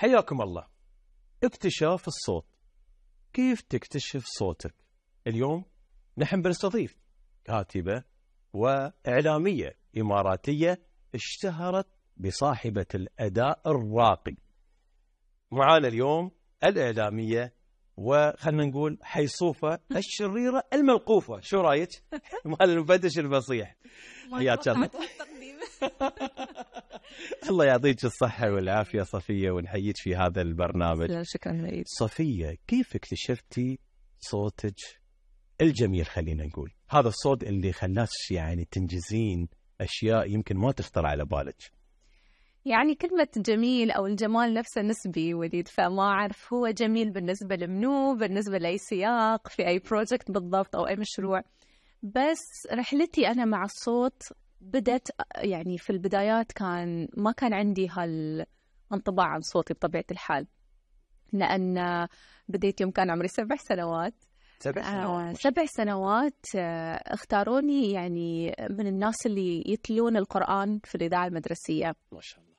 حياكم الله اكتشاف الصوت كيف تكتشف صوتك اليوم نحن بنستضيف كاتبة وإعلامية إماراتية اشتهرت بصاحبة الأداء الراقي معانا اليوم الإعلامية وخلنا نقول حيصوفة الشريرة الملقوفة شو رايك مال المفتش الفصيح حياك الله الله يعطيك الصحة والعافية صفية ونحييك في هذا البرنامج شكرا لك صفية كيف اكتشفتي صوتك الجميل خلينا نقول هذا الصوت اللي خلاش يعني تنجزين أشياء يمكن ما تخطر على بالك يعني كلمة جميل أو الجمال نفسه نسبي وليد فما أعرف هو جميل بالنسبة لمنو بالنسبة لأي سياق في أي بروجكت بالضبط أو أي مشروع بس رحلتي أنا مع الصوت بدت يعني في البدايات كان ما كان عندي هالانطباع عن صوتي بطبيعة الحال لأن بديت يوم كان عمري سبع سنوات سبع آه، سنوات سبع سنوات آه، اختاروني يعني من الناس اللي يتلون القرآن في الإذاعة المدرسية ما شاء الله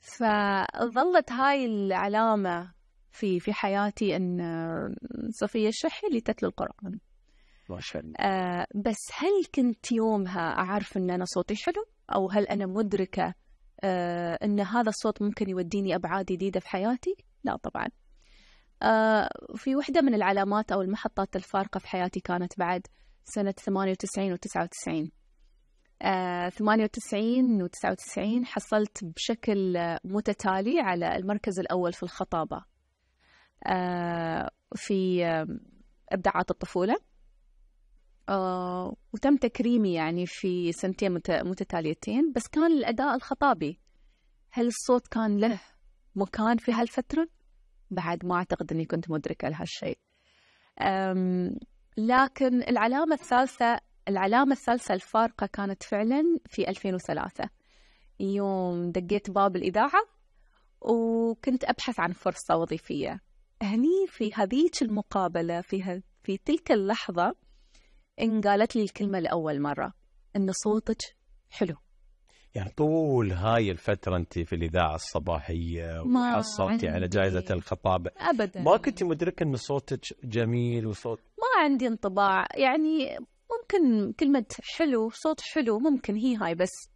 فظلت هاي العلامة في في حياتي أن آه، صفية الشحي اللي تتلو القرآن ما شاء الله آه بس هل كنت يومها أعرف أن أنا صوتي حلو أو هل أنا مدركة آه أن هذا الصوت ممكن يوديني أبعاد جديدة في حياتي لا طبعا آه في وحدة من العلامات أو المحطات الفارقة في حياتي كانت بعد سنة 98 و 99 آه 98 و 99 حصلت بشكل متتالي على المركز الأول في الخطابة آه في إبداعات الطفولة آه وتم تكريمي يعني في سنتين متتاليتين بس كان الأداء الخطابي هل الصوت كان له مكان في هالفترة؟ بعد ما أعتقد أني كنت مدركة لهالشيء لكن العلامة الثالثة العلامة الثالثة الفارقة كانت فعلا في 2003 يوم دقيت باب الإذاعة وكنت أبحث عن فرصة وظيفية هني في هذيك المقابلة في, في تلك اللحظة إن قالت لي الكلمة لأول مرة إن صوتك حلو يعني طول هاي الفترة أنت في الإذاعة الصباحية وحصلتي على جائزة الخطابة أبدا ما كنت مدركة أن صوتك جميل وصوت ما عندي انطباع يعني ممكن كلمة حلو صوت حلو ممكن هي هاي بس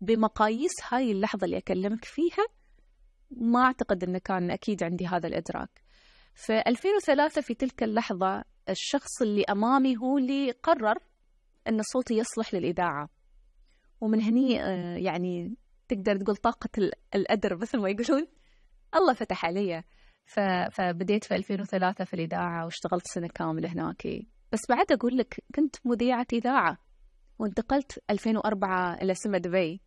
بمقاييس هاي اللحظة اللي أكلمك فيها ما أعتقد أنه كان أكيد عندي هذا الإدراك في 2003 في تلك اللحظة الشخص اللي أمامي هو اللي قرر أن صوتي يصلح للإذاعة ومن هني آه، يعني تقدر تقول طاقة القدر مثل ما يقولون الله فتح علي فبديت في 2003 في الإذاعة واشتغلت سنة كاملة هناك بس بعد أقول لك كنت مذيعة إذاعة وانتقلت 2004 إلى سما دبي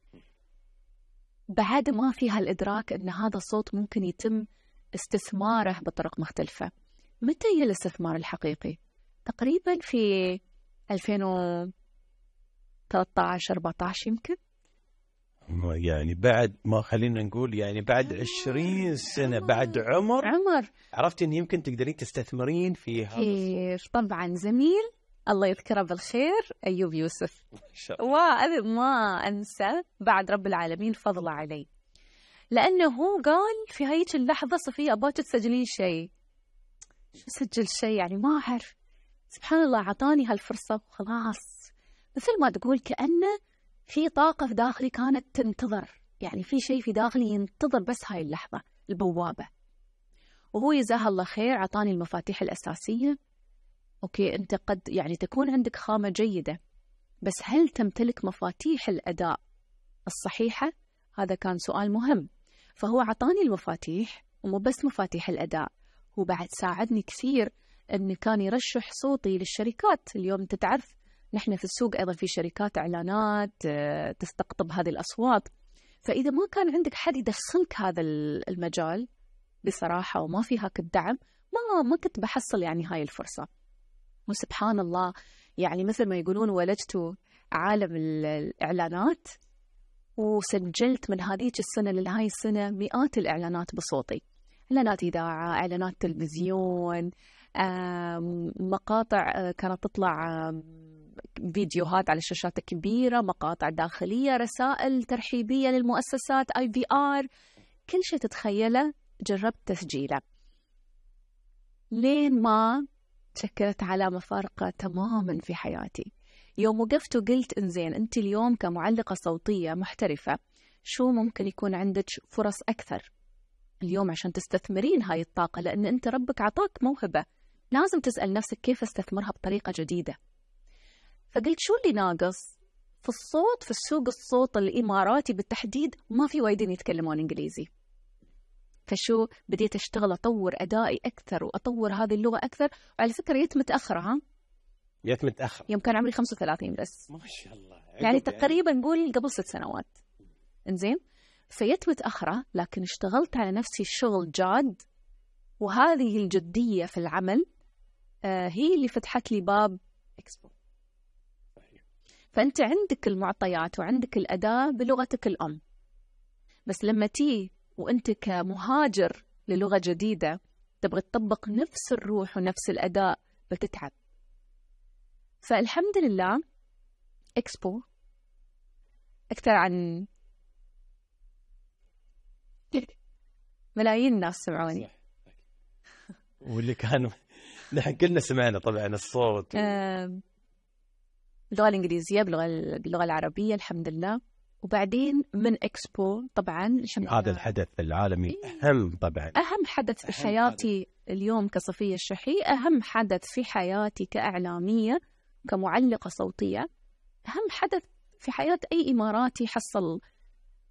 بعد ما في هالإدراك أن هذا الصوت ممكن يتم استثماره بطرق مختلفة متى هي الاستثمار الحقيقي؟ تقريبا في 2013 14 يمكن يعني بعد ما خلينا نقول يعني بعد 20 آه، سنة بعد عمر عمر عرفت ان يمكن تقدرين تستثمرين في هذا طبعا زميل الله يذكره بالخير ايوب يوسف الله ما انسى بعد رب العالمين فضله علي لانه هو قال في هيك اللحظه صفيه ابغى تسجلين شيء شو سجل شيء يعني ما أعرف سبحان الله عطاني هالفرصة وخلاص مثل ما تقول كأنه في طاقة في داخلي كانت تنتظر يعني في شيء في داخلي ينتظر بس هاي اللحظة البوابة وهو جزاه الله خير عطاني المفاتيح الأساسية أوكي أنت قد يعني تكون عندك خامة جيدة بس هل تمتلك مفاتيح الأداء الصحيحة؟ هذا كان سؤال مهم فهو عطاني المفاتيح ومو بس مفاتيح الأداء وبعد ساعدني كثير انه كان يرشح صوتي للشركات اليوم انت تعرف نحن في السوق ايضا في شركات اعلانات آه، تستقطب هذه الاصوات فاذا ما كان عندك حد يدخلك هذا المجال بصراحه وما في هاك الدعم ما ما كنت بحصل يعني هاي الفرصه وسبحان الله يعني مثل ما يقولون ولجت عالم الاعلانات وسجلت من هذيك السنه لهاي السنه مئات الاعلانات بصوتي إعلانات إذاعة إعلانات تلفزيون مقاطع آه، كانت تطلع فيديوهات على الشاشات الكبيرة مقاطع داخلية رسائل ترحيبية للمؤسسات اي في ار كل شيء تتخيله جربت تسجيله لين ما شكلت علامة فارقة تماما في حياتي يوم وقفت وقلت انزين انت اليوم كمعلقة صوتية محترفة شو ممكن يكون عندك فرص أكثر اليوم عشان تستثمرين هاي الطاقة لأن أنت ربك عطاك موهبة لازم تسأل نفسك كيف استثمرها بطريقة جديدة فقلت شو اللي ناقص في الصوت في السوق الصوت الإماراتي بالتحديد ما في وايدين يتكلمون إنجليزي فشو بديت أشتغل أطور أدائي أكثر وأطور هذه اللغة أكثر وعلى فكرة جيت متأخرة ها جيت متأخرة يوم كان عمري 35 بس ما شاء الله يعني تقريبا نقول قبل ست سنوات انزين فيتوت أخرى لكن اشتغلت على نفسي الشغل جاد وهذه الجدية في العمل آه، هي اللي فتحت لي باب إكسبو فأنت عندك المعطيات وعندك الأداة بلغتك الأم بس لما تي وأنت كمهاجر للغة جديدة تبغى تطبق نفس الروح ونفس الأداء بتتعب فالحمد لله إكسبو أكثر عن ملايين الناس سمعوني واللي كانوا نحن كلنا سمعنا طبعا الصوت اللغه الانجليزيه باللغه باللغه العربيه الحمد لله وبعدين من اكسبو طبعا هذا الحدث العالمي إيه. اهم طبعا اهم حدث في حياتي اليوم كصفيه الشحي اهم حدث في حياتي كاعلاميه كمعلقه صوتيه اهم حدث في حياه اي اماراتي حصل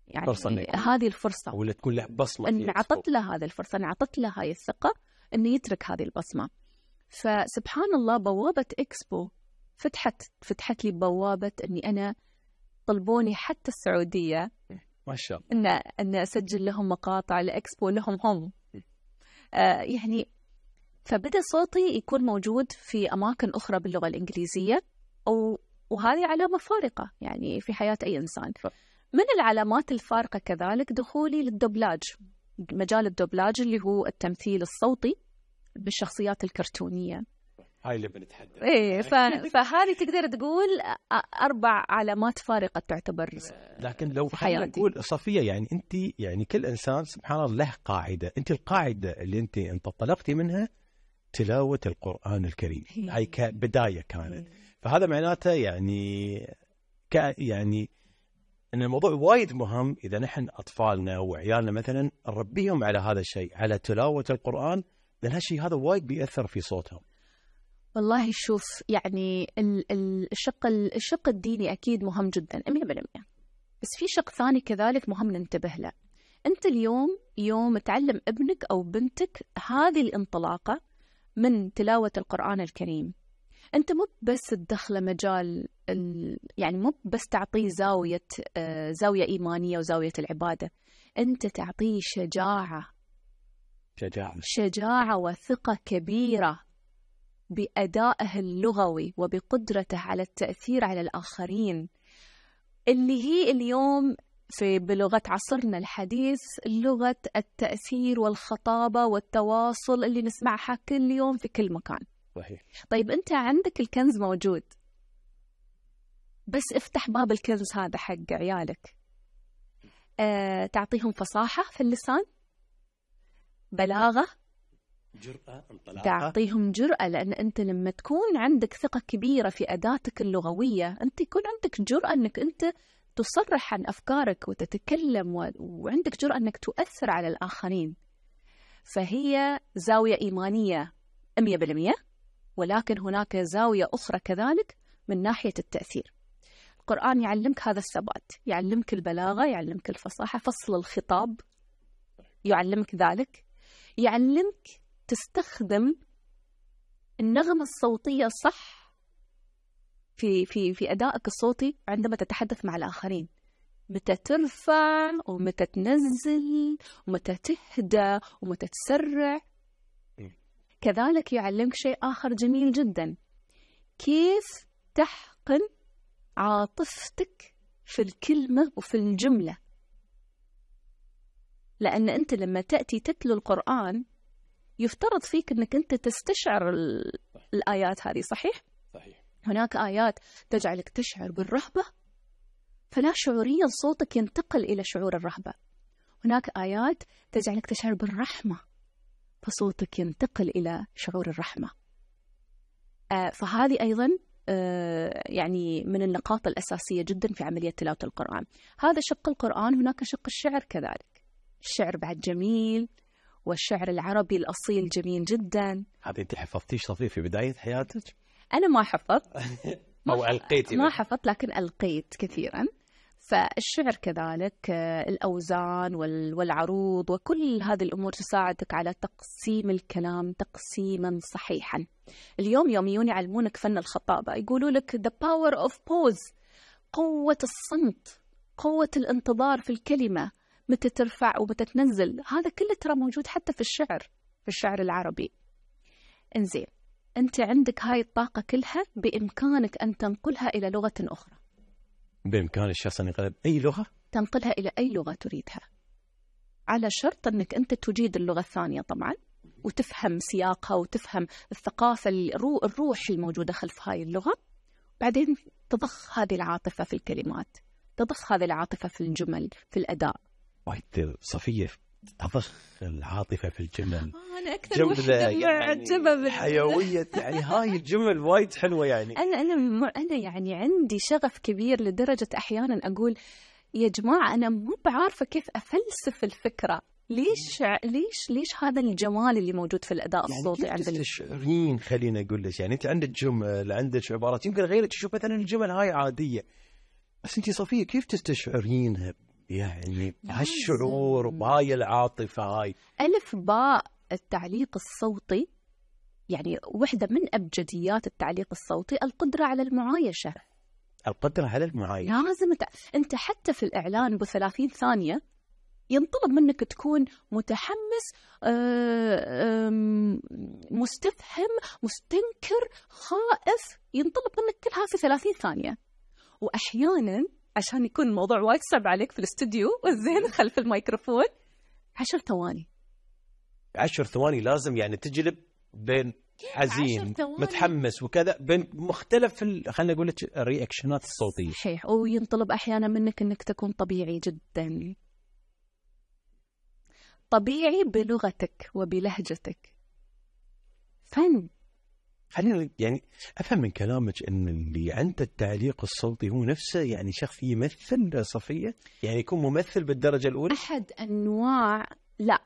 يعني فرصة هذه الفرصه ولا تكون له بصمه ان عطت له هذه الفرصه ان عطت له هاي الثقه انه يترك هذه البصمه فسبحان الله بوابه اكسبو فتحت فتحت لي بوابه اني انا طلبوني حتى السعوديه إيه، ما شاء الله ان ان اسجل لهم مقاطع الاكسبو لهم هم إيه. آه يعني فبدا صوتي يكون موجود في اماكن اخرى باللغه الانجليزيه او وهذه علامه فارقه يعني في حياه اي انسان من العلامات الفارقة كذلك دخولي للدوبلاج مجال الدوبلاج اللي هو التمثيل الصوتي بالشخصيات الكرتونية هاي اللي بنتحدث ايه ف... فهذه تقدر تقول اربع علامات فارقه تعتبر لكن لو خلينا نقول صفيه يعني انت يعني كل انسان سبحان الله له قاعده، انت القاعده اللي انت انطلقتي منها تلاوه القران الكريم، هي. هاي كبدايه كانت، فهذا معناته يعني ك يعني ان الموضوع وايد مهم اذا نحن اطفالنا وعيالنا مثلا نربيهم على هذا الشيء على تلاوه القران لان هالشيء هذا وايد بياثر في صوتهم والله شوف يعني الشق الشق الديني اكيد مهم جدا 100% بس في شق ثاني كذلك مهم ننتبه له انت اليوم يوم تعلم ابنك او بنتك هذه الانطلاقه من تلاوه القران الكريم انت مو بس تدخله مجال ال... يعني مو بس تعطيه زاويه آه، زاويه ايمانيه وزاويه العباده انت تعطيه شجاعه شجاعه شجاعه وثقه كبيره بادائه اللغوي وبقدرته على التاثير على الاخرين اللي هي اليوم في بلغة عصرنا الحديث لغة التأثير والخطابة والتواصل اللي نسمعها كل يوم في كل مكان صحيح طيب انت عندك الكنز موجود بس افتح باب الكنز هذا حق عيالك أه، تعطيهم فصاحة في اللسان بلاغة جرأة انطلاقة تعطيهم جرأة لأن أنت لما تكون عندك ثقة كبيرة في أداتك اللغوية أنت يكون عندك جرأة أنك أنت تصرح عن أفكارك وتتكلم و... وعندك جرأة أنك تؤثر على الآخرين فهي زاوية إيمانية 100% ولكن هناك زاوية أخرى كذلك من ناحية التأثير القرآن يعلمك هذا الثبات يعلمك البلاغة يعلمك الفصاحة فصل الخطاب يعلمك ذلك يعلمك تستخدم النغمة الصوتية صح في في في أدائك الصوتي عندما تتحدث مع الآخرين متى ترفع ومتى تنزل ومتى تهدى ومتى تسرع كذلك يعلمك شيء آخر جميل جدا كيف تحقن عاطفتك في الكلمة وفي الجملة لأن أنت لما تأتي تتلو القرآن يفترض فيك أنك أنت تستشعر الآيات هذه صحيح؟ صحيح هناك آيات تجعلك تشعر بالرهبة فلا شعوريا صوتك ينتقل إلى شعور الرهبة هناك آيات تجعلك تشعر بالرحمة فصوتك ينتقل إلى شعور الرحمة آه، فهذه أيضا آه، يعني من النقاط الأساسية جدا في عملية تلاوة القرآن هذا شق القرآن هناك شق الشعر كذلك الشعر بعد جميل والشعر العربي الأصيل جميل جدا هذه أنت حفظتيش صفيف في بداية حياتك؟ أنا ما حفظت أو ألقيت ما حفظت لكن ألقيت كثيرا فالشعر كذلك آه، الأوزان والعروض وكل هذه الأمور تساعدك على تقسيم الكلام تقسيما صحيحا اليوم يوميون يعلمونك فن الخطابة يقولوا لك the power of pause قوة الصمت قوة الانتظار في الكلمة متى ترفع ومتى تنزل هذا كله ترى موجود حتى في الشعر في الشعر العربي انزين انت عندك هاي الطاقة كلها بإمكانك أن تنقلها إلى لغة أخرى بإمكان الشخص أن يقرأ أي لغة؟ تنقلها إلى أي لغة تريدها على شرط أنك أنت تجيد اللغة الثانية طبعا وتفهم سياقها وتفهم الثقافة الروح الموجودة خلف هاي اللغة بعدين تضخ هذه العاطفة في الكلمات تضخ هذه العاطفة في الجمل في الأداء وايد صفية أضخ العاطفة في الجمل آه، أنا أكثر جملة يعني معجبة حيوية يعني هاي الجمل وايد حلوة يعني أنا أنا أنا يعني عندي شغف كبير لدرجة أحيانا أقول يا جماعة أنا مو بعارفة كيف أفلسف الفكرة ليش ليش ليش هذا الجمال اللي موجود في الاداء يعني الصوتي يعني عند تستشعرين خليني اقول لك يعني انت عندك جمل عندك عبارات يمكن غيرك يشوف مثلا الجمل هاي عاديه بس انت صفيه كيف تستشعرينها يعني هالشعور وهاي العاطفه هاي الف باء التعليق الصوتي يعني وحدة من أبجديات التعليق الصوتي القدرة على المعايشة القدرة على المعايشة لازم ت... أنت حتى في الإعلان بثلاثين 30 ثانية ينطلب منك تكون متحمس آه، مستفهم مستنكر خائف ينطلب منك كلها في 30 ثانية وأحيانا عشان يكون الموضوع وايد صعب عليك في الاستوديو والزين خلف الميكروفون عشر ثواني عشر ثواني لازم يعني تجلب بين حزين متحمس وكذا بين مختلف خلينا اقول لك الرياكشنات الصوتيه صحيح وينطلب احيانا منك انك تكون طبيعي جدا طبيعي بلغتك وبلهجتك فن خلينا يعني افهم من كلامك ان اللي عنده التعليق الصوتي هو نفسه يعني شخص يمثل صفيه يعني يكون ممثل بالدرجه الاولى احد انواع لا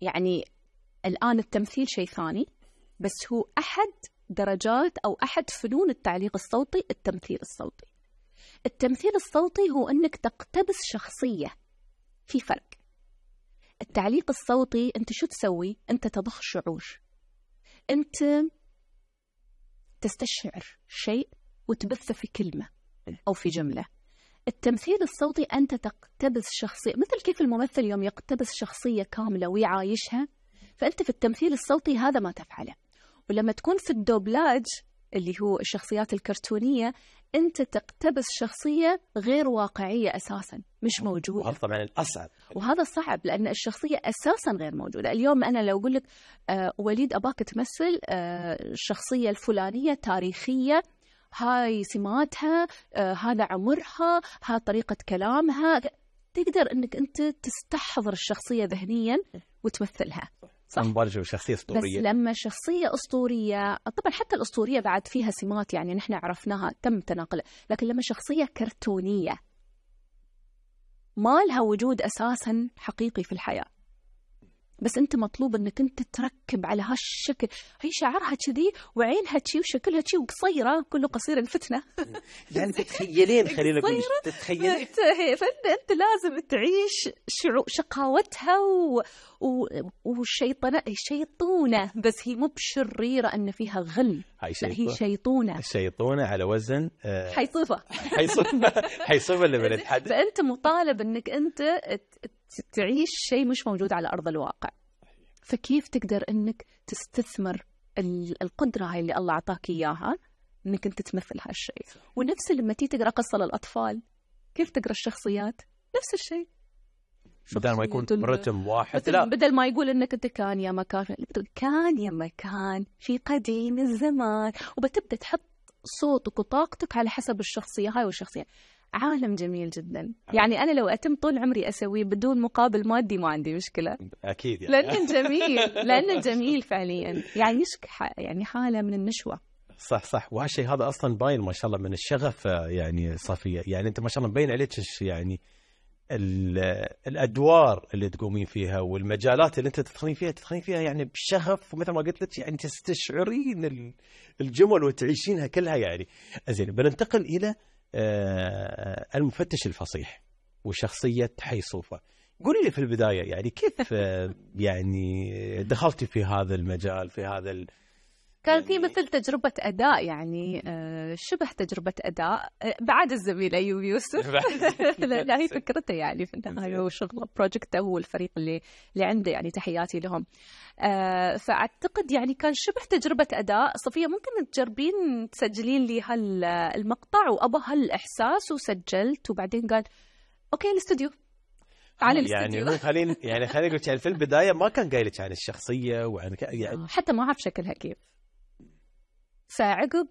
يعني الان التمثيل شيء ثاني بس هو احد درجات او احد فنون التعليق الصوتي التمثيل الصوتي التمثيل الصوتي هو انك تقتبس شخصيه في فرق التعليق الصوتي انت شو تسوي انت تضخ شعور انت تستشعر شيء وتبثه في كلمة إيه. أو في جملة التمثيل الصوتي أنت تقتبس شخصية مثل كيف الممثل يوم يقتبس شخصية كاملة ويعايشها فأنت في التمثيل الصوتي هذا ما تفعله ولما تكون في الدوبلاج اللي هو الشخصيات الكرتونية انت تقتبس شخصيه غير واقعيه اساسا مش موجوده وهذا طبعا الاصعب وهذا صعب لان الشخصيه اساسا غير موجوده اليوم انا لو اقول لك آه وليد اباك تمثل آه الشخصيه الفلانيه تاريخيه هاي سماتها آه هذا عمرها ها طريقه كلامها تقدر انك انت تستحضر الشخصيه ذهنيا وتمثلها صح شخصية أسطورية بس لما شخصية أسطورية طبعا حتى الأسطورية بعد فيها سمات يعني نحن عرفناها تم تناقلها لكن لما شخصية كرتونية ما لها وجود أساسا حقيقي في الحياة بس انت مطلوب انك انت تركب على هالشكل هي شعرها كذي وعينها كذي وشكلها كذي وقصيره كله قصير الفتنه يعني تتخيلين خلينا نقول تتخيلين فانت انت لازم تعيش شعو شقاوتها و... و... والشيطنه شيطونه بس هي مو بشريره ان فيها غل هي شيطونه هي شيطونه شيطونه على وزن حيصفه آه، حيصفه حيصفه اللي بنتحدث فانت مطالب انك انت تعيش شيء مش موجود على أرض الواقع فكيف تقدر أنك تستثمر القدرة هاي اللي الله أعطاك إياها أنك أنت تمثل هالشيء ونفس لما تيجي تقرأ قصة للأطفال كيف تقرأ الشخصيات نفس الشيء بدل ما يكون رتم واحد لا بدل ما يقول انك انت كان يا مكان كان يا مكان في قديم الزمان وبتبدا تحط صوتك وطاقتك على حسب الشخصيه هاي والشخصيه عالم جميل جدا يعني أنا لو أتم طول عمري أسويه بدون مقابل مادي ما عندي مشكلة أكيد يعني. لأنه جميل لأنه جميل فعليا يعني يعني حالة من النشوة صح صح وهالشيء هذا اصلا باين ما شاء الله من الشغف يعني صفيه يعني انت ما شاء الله مبين عليك يعني الادوار اللي تقومين فيها والمجالات اللي انت تدخلين فيها تدخلين فيها يعني بشغف ومثل ما قلت لك يعني تستشعرين الجمل وتعيشينها كلها يعني زين بننتقل الى آه، المفتش الفصيح وشخصية حي صوفة قولي لي في البداية يعني كيف آه، يعني دخلتي في هذا المجال في هذا كان في مثل تجربة أداء يعني آه، شبه تجربة أداء آه، بعد الزميل أيوب يوسف لا هي فكرته يعني في النهاية هو شغله بروجكته هو الفريق اللي اللي عنده يعني تحياتي لهم آه، فأعتقد يعني كان شبه تجربة أداء صفية ممكن تجربين تسجلين لي هالمقطع وأبى هالإحساس وسجلت وبعدين قال أوكي الاستوديو يعني هو خليني يعني خليني قلت يعني في البدايه ما كان قايل لك عن الشخصيه وعن يعني حتى ما اعرف شكلها كيف فعقب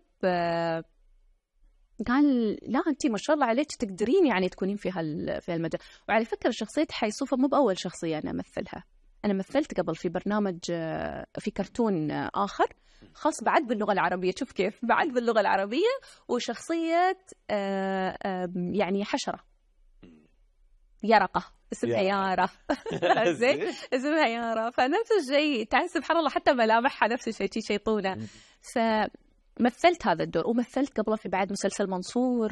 قال لا انت ما شاء الله عليك تقدرين يعني تكونين في هال في هالمجال وعلى فكره شخصيه حيصوفه مو باول شخصيه انا امثلها انا مثلت قبل في برنامج آه، في كرتون آه، اخر خاص بعد باللغه العربيه شوف كيف بعد باللغه العربيه وشخصيه آه، يعني حشره يرقه اسمها يارا زين اسمها يارا فنفس الشيء تعال سبحان الله حتى ملامحها نفس الشيء شيطونه ف مثلت هذا الدور ومثلت قبله في بعد مسلسل منصور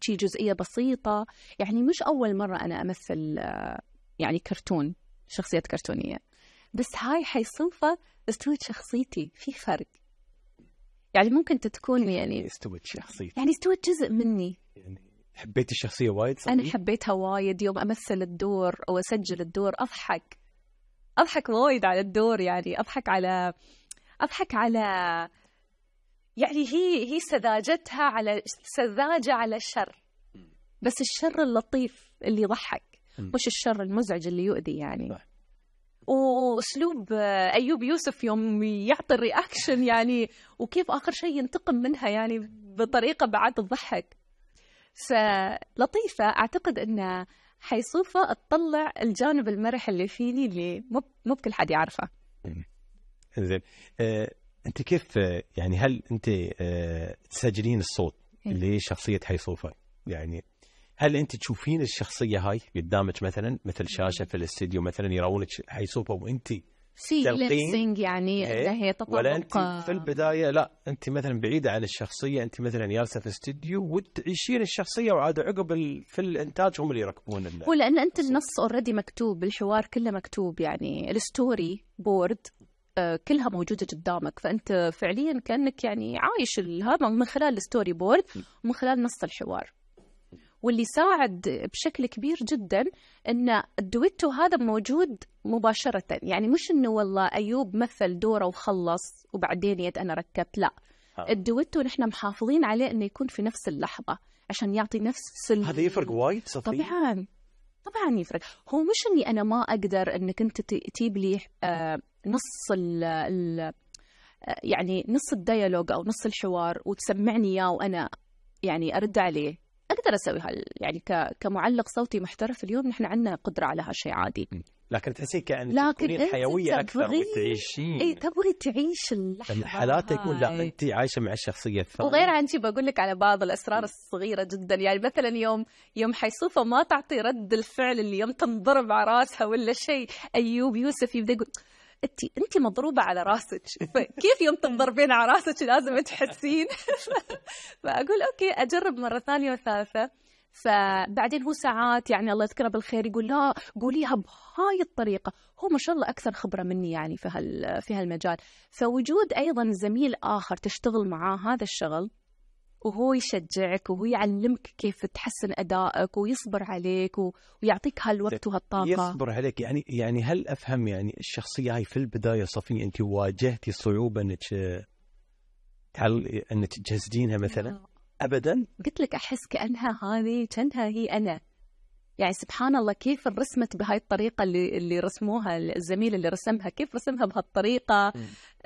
شي جزئية بسيطة يعني مش أول مرة أنا أمثل آه، يعني كرتون شخصية كرتونية بس هاي حيصنفة استوت شخصيتي في فرق يعني ممكن تكون يعني استوت شخصيتي يعني استوت جزء مني يعني حبيت الشخصية وايد صحيح؟ أنا حبيتها وايد يوم أمثل الدور أو أسجل الدور أضحك أضحك وايد على الدور يعني أضحك على أضحك على يعني هي هي سذاجتها على سذاجة على الشر بس الشر اللطيف اللي يضحك مش الشر المزعج اللي يؤذي يعني صح. واسلوب آه، ايوب يوسف يوم يعطي الرياكشن يعني وكيف اخر شيء ينتقم منها يعني بطريقه بعد تضحك فلطيفه اعتقد ان حيصوفه تطلع الجانب المرح اللي فيني اللي مو مو بكل حد يعرفه إيه. زين آه، انت كيف يعني هل انت آه، تسجلين الصوت إيه. لشخصيه حيصوفه يعني هل انت تشوفين الشخصيه هاي قدامك مثلا مثل شاشه في الاستديو مثلا يراونك حيصوفه وانت تلقين يعني إيه. هي تطبق ولا انت في البدايه لا انت مثلا بعيده عن الشخصيه انت مثلا جالسه في استديو وتعيشين الشخصيه وعاد عقب في الانتاج هم اللي يركبون هو لان انت النص اوريدي مكتوب الحوار كله مكتوب يعني الستوري بورد آه، كلها موجوده قدامك فانت فعليا كانك يعني عايش هذا من خلال الستوري بورد ومن خلال نص الحوار واللي ساعد بشكل كبير جدا ان الدويتو هذا موجود مباشره يعني مش انه والله ايوب مثل دوره وخلص وبعدين يد انا ركبت لا الدويتو نحن محافظين عليه انه يكون في نفس اللحظه عشان يعطي نفس هذا يفرق وايد طبعا طبعا يفرق هو مش اني انا ما اقدر انك انت تجيب لي آه، نص الـ آه، يعني نص الديالوج او نص الحوار وتسمعني اياه وانا يعني ارد عليه اقدر اسوي هال يعني كمعلق صوتي محترف اليوم نحن عندنا قدره على هالشيء عادي لكن تحسين كأن لكن حيوية أكثر وتعيشين اي تبغي تعيش اللحظة الحالات يعني يكون لا أنت عايشة مع الشخصية الثانية وغير عن شي بقول لك على بعض الأسرار الصغيرة جدا يعني مثلا يوم يوم حيصوفة ما تعطي رد الفعل اللي يوم تنضرب على راسها ولا شيء أيوب يوسف يبدأ يقول انت انت مضروبه على راسك كيف يوم تنضربين على راسك لازم تحسين فاقول اوكي اجرب مره ثانيه وثالثه فبعدين هو ساعات يعني الله يذكره بالخير يقول لا قوليها بهاي الطريقه هو ما شاء الله اكثر خبره مني يعني في هال في هالمجال فوجود ايضا زميل اخر تشتغل معاه هذا الشغل وهو يشجعك وهو يعلمك كيف تحسن ادائك ويصبر عليك ويعطيك هالوقت وهالطاقه يصبر عليك يعني يعني هل افهم يعني الشخصيه هاي في البدايه صفي انت واجهتي صعوبه انك انك تجسدينها مثلا؟ نعم. ابدا قلت لك احس كانها هذه كانها هي انا يعني سبحان الله كيف رسمت بهاي الطريقة اللي اللي رسموها الزميل اللي رسمها كيف رسمها بهالطريقة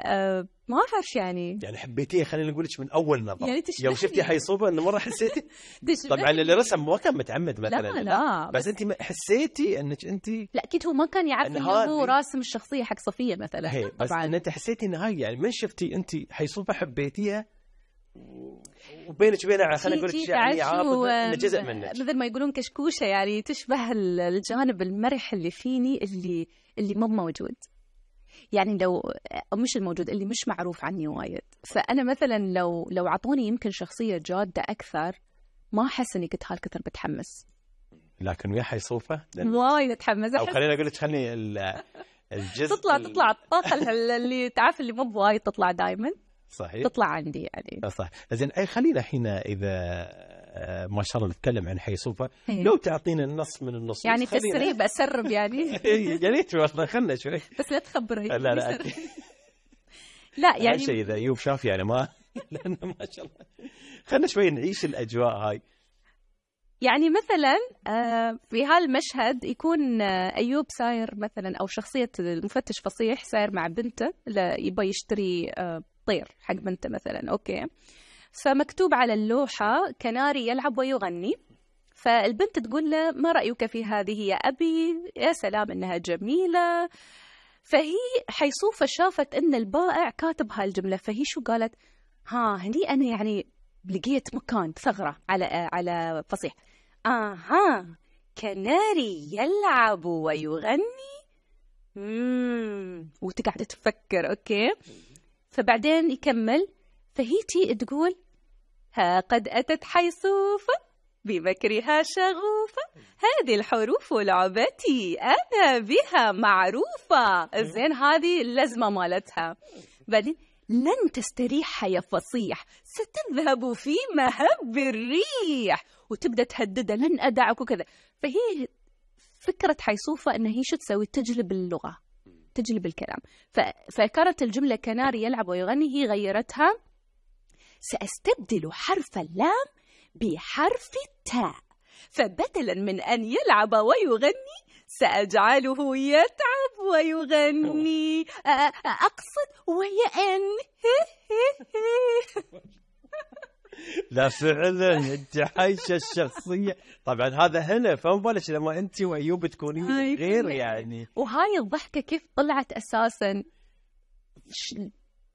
آه ما أعرف يعني يعني حبيتيها خلينا نقول من أول نظرة يعني يوم شفتي صوبة أنه مرة حسيتي طبعا اللي رسم ما كان متعمد مثلا لا لا بس, بس أنت حسيتي أنك أنت لا أكيد هو ما كان يعرف أنه هو راسم الشخصية حق صفية مثلا هي بس طبعا أنت حسيتي أن هاي يعني من شفتي أنت صوبة حبيتيها وبينك وبينها خلينا نقول يعني عاطفه جزء منك مثل ما يقولون كشكوشه يعني تشبه الجانب المرح اللي فيني اللي اللي مو موجود يعني لو مش الموجود اللي مش معروف عني وايد فانا مثلا لو لو اعطوني يمكن شخصيه جاده اكثر ما احس اني كنت هالكثر بتحمس لكن ويا حيصوفه وايد اتحمس او خليني اقول لك خليني الجزء تطلع تطلع الطاقه اللي تعرف اللي مو بوايد تطلع دائما صحيح تطلع عندي يعني آه، صح زين خلينا الحين اذا آه، ما شاء الله نتكلم عن حي صوفه إيه. لو تعطينا النص من النص يعني تسريب اسرب يعني إيه، يا ريت والله خلنا شوي بس لا تخبري لا لا لا يعني شيء اذا ايوب شاف يعني ما لانه ما شاء الله خلنا شوي نعيش الاجواء هاي يعني مثلا آه، في هالمشهد يكون ايوب ساير مثلا او شخصيه المفتش فصيح ساير مع بنته يبغى يشتري الطير حق بنته مثلا اوكي فمكتوب على اللوحة كناري يلعب ويغني فالبنت تقول له ما رأيك في هذه يا أبي يا سلام إنها جميلة فهي حيصوفة شافت إن البائع كاتب هالجملة فهي شو قالت ها هني أنا يعني لقيت مكان ثغرة على على فصيح آها كناري يلعب ويغني مم. وتقعد تفكر اوكي فبعدين يكمل فهيتي تقول ها قد أتت حيصوفة بمكرها شغوفة هذه الحروف لعبتي أنا بها معروفة زين هذه اللزمة مالتها بعدين لن تستريح يا فصيح ستذهب في مهب الريح وتبدأ تهددها لن أدعك وكذا فهي فكرة حيصوفة أن هي شو تسوي تجلب اللغة تجلب الكلام فكانت الجملة كناري يلعب ويغني هي غيرتها سأستبدل حرف اللام بحرف التاء فبدلا من أن يلعب ويغني سأجعله يتعب ويغني أقصد ويأن لا فعلا انت عايشه الشخصيه طبعا هذا هنا فما بالك لما انت وايوب تكونين غير يعني وهاي الضحكه كيف طلعت اساسا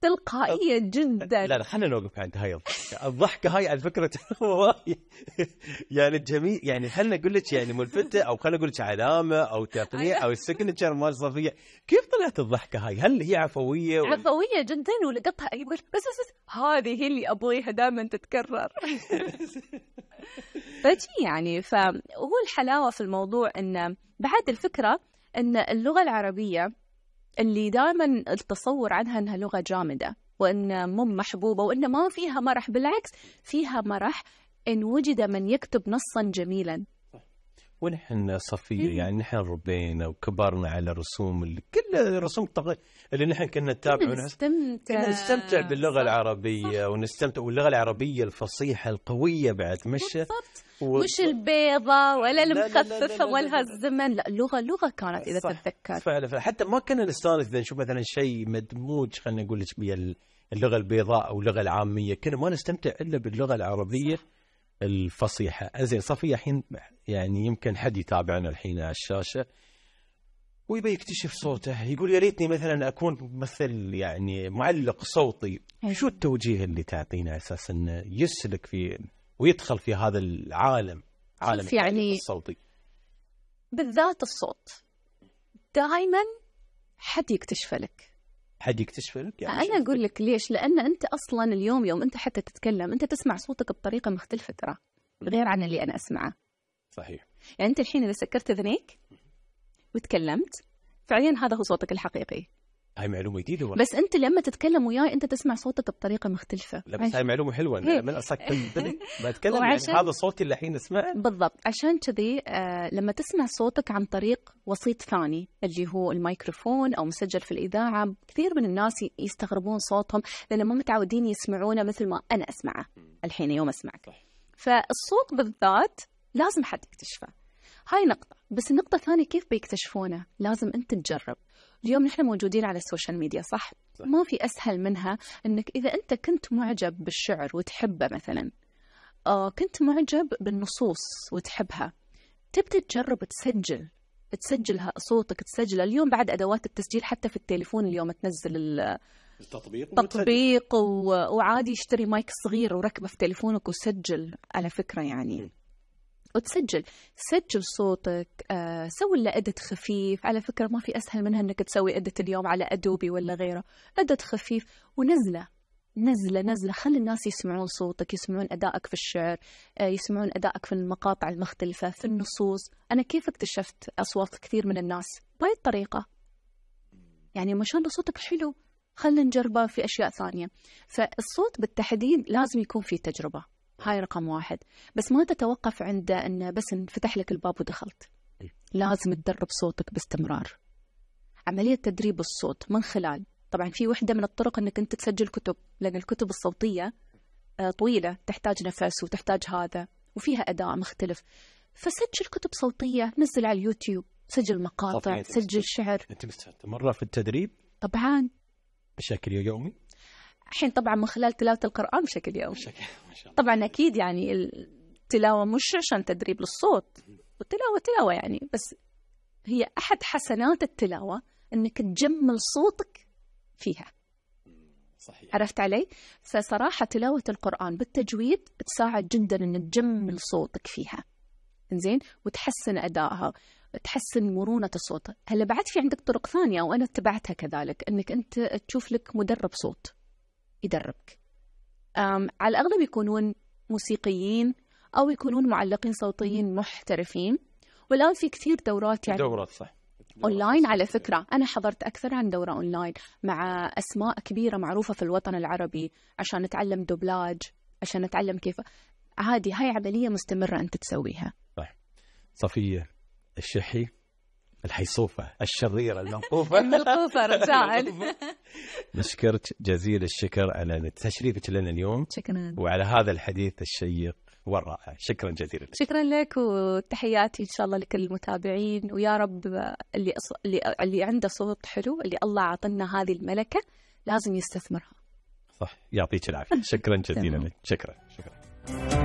تلقائيا جدا لا لا خلينا نوقف عند هاي الضحكه هاي على فكره يعني الجميع يعني خلينا اقول لك يعني ملفته او خلينا اقول لك علامه او تقنيه او السكنتشر مال صفيه كيف طلعت الضحكه هاي هل هي عفويه و... عفويه جدا ولقطها يقول بس بس, بس هذه هي اللي ابغيها دائما تتكرر فجي يعني فهو الحلاوه في الموضوع انه بعد الفكره ان اللغه العربيه اللي دائما التصور عنها انها لغه جامده وان مو محبوبه وان ما فيها مرح بالعكس فيها مرح ان وجد من يكتب نصا جميلا ونحن صفيه يعني نحن ربينا وكبرنا على رسوم اللي كل رسوم الطبيعية اللي نحن كنا نتابعه نستمتع نستمتع باللغه صح. العربيه صح. ونستمتع واللغه العربيه الفصيحه القويه بعد مش بالضبط. و... مش البيضة ولا المخففة ولا الزمن لا لغة لغة كانت إذا تتذكر فعلا, فعلا حتى ما كنا نستانس إذا نشوف مثلا شيء مدموج خلينا نقول اللغة البيضاء أو اللغة العامية كنا ما نستمتع إلا باللغة العربية صح. الفصيحة أنزين صفية الحين يعني يمكن حد يتابعنا الحين على الشاشة ويبي يكتشف صوته يقول يا ليتني مثلا اكون مثل يعني معلق صوتي أيوة. شو التوجيه اللي تعطينا اساس انه يسلك في ويدخل في هذا العالم عالم يعني الصوتي بالذات الصوت دائما حد يكتشفه لك حد يكتشف لك يعني انا اقول لك ليش لان انت اصلا اليوم يوم انت حتى تتكلم انت تسمع صوتك بطريقه مختلفه ترى غير عن اللي انا اسمعه صحيح يعني انت الحين اذا سكرت اذنيك وتكلمت فعليا هذا هو صوتك الحقيقي هاي معلومه جديده والله بس انت لما تتكلم وياي انت تسمع صوتك بطريقه مختلفه لا بس هاي معلومه حلوه من صدق بتكلم يعني وعشان... يعني هذا صوتي اللي الحين اسمعه بالضبط عشان كذي آه لما تسمع صوتك عن طريق وسيط ثاني اللي هو الميكروفون او مسجل في الاذاعه كثير من الناس يستغربون صوتهم لان ما متعودين يسمعونه مثل ما انا اسمعه الحين يوم اسمعك صح. فالصوت بالذات لازم حد يكتشفه هاي نقطة بس النقطة الثانية كيف بيكتشفونه لازم أنت تجرب اليوم نحن موجودين على السوشيال ميديا صح؟, صح. ما في أسهل منها أنك إذا أنت كنت معجب بالشعر وتحبه مثلا آه كنت معجب بالنصوص وتحبها تبدأ تجرب تسجل تسجلها صوتك تسجلها اليوم بعد أدوات التسجيل حتى في التليفون اليوم تنزل التطبيق تطبيق و... وعادي اشتري مايك صغير وركبه في تليفونك وسجل على فكره يعني وتسجل سجل صوتك آه، سوي له ادت خفيف على فكره ما في اسهل منها انك تسوي ادت اليوم على ادوبي ولا غيره ادت خفيف ونزله نزله نزله خلي الناس يسمعون صوتك يسمعون ادائك في الشعر آه، يسمعون ادائك في المقاطع المختلفه في النصوص انا كيف اكتشفت اصوات كثير من الناس بهاي الطريقه يعني ما شاء الله صوتك حلو خلينا نجربه في اشياء ثانيه فالصوت بالتحديد لازم يكون فيه تجربه هاي رقم واحد بس ما تتوقف عند أن بس انفتح لك الباب ودخلت إيه. لازم تدرب صوتك باستمرار عملية تدريب الصوت من خلال طبعا في وحدة من الطرق أنك أنت تسجل كتب لأن الكتب الصوتية آه، طويلة تحتاج نفس وتحتاج هذا وفيها أداء مختلف فسجل كتب صوتية نزل على اليوتيوب سجل مقاطع سجل شعر أنت مستمرة في التدريب؟ طبعا بشكل يومي الحين طبعا من خلال تلاوه القران بشكل يومي بشكل ما شاء الله طبعا اكيد يعني التلاوه مش عشان تدريب للصوت والتلاوه تلاوه يعني بس هي احد حسنات التلاوه انك تجمل صوتك فيها صحيح. عرفت علي؟ فصراحة تلاوة القرآن بالتجويد تساعد جدا إن تجمل صوتك فيها. زين؟ وتحسن أدائها، تحسن مرونة الصوت. هلا بعد في عندك طرق ثانية وأنا اتبعتها كذلك، إنك أنت تشوف لك مدرب صوت. يدربك على الأغلب يكونون موسيقيين أو يكونون معلقين صوتيين محترفين والآن في كثير دورات يعني دورات صح اونلاين على فكره انا حضرت اكثر عن دوره اونلاين مع اسماء كبيره معروفه في الوطن العربي عشان نتعلم دوبلاج عشان نتعلم كيف عادي هاي عمليه مستمره انت تسويها صح صفيه الشحي الحيصوفة الشريرة المنقوفة المنقوفة رجاء نشكرك جزيل الشكر على تشريفك لنا اليوم شكرا وعلى هذا الحديث الشيق والرائع شكرا جزيلا لك شكرا لك وتحياتي ان شاء الله لكل المتابعين ويا رب اللي أص... اللي, عنده صوت حلو اللي الله عطنا هذه الملكه لازم يستثمرها صح يعطيك العافيه شكرا جزيلا لك شكرا شكرا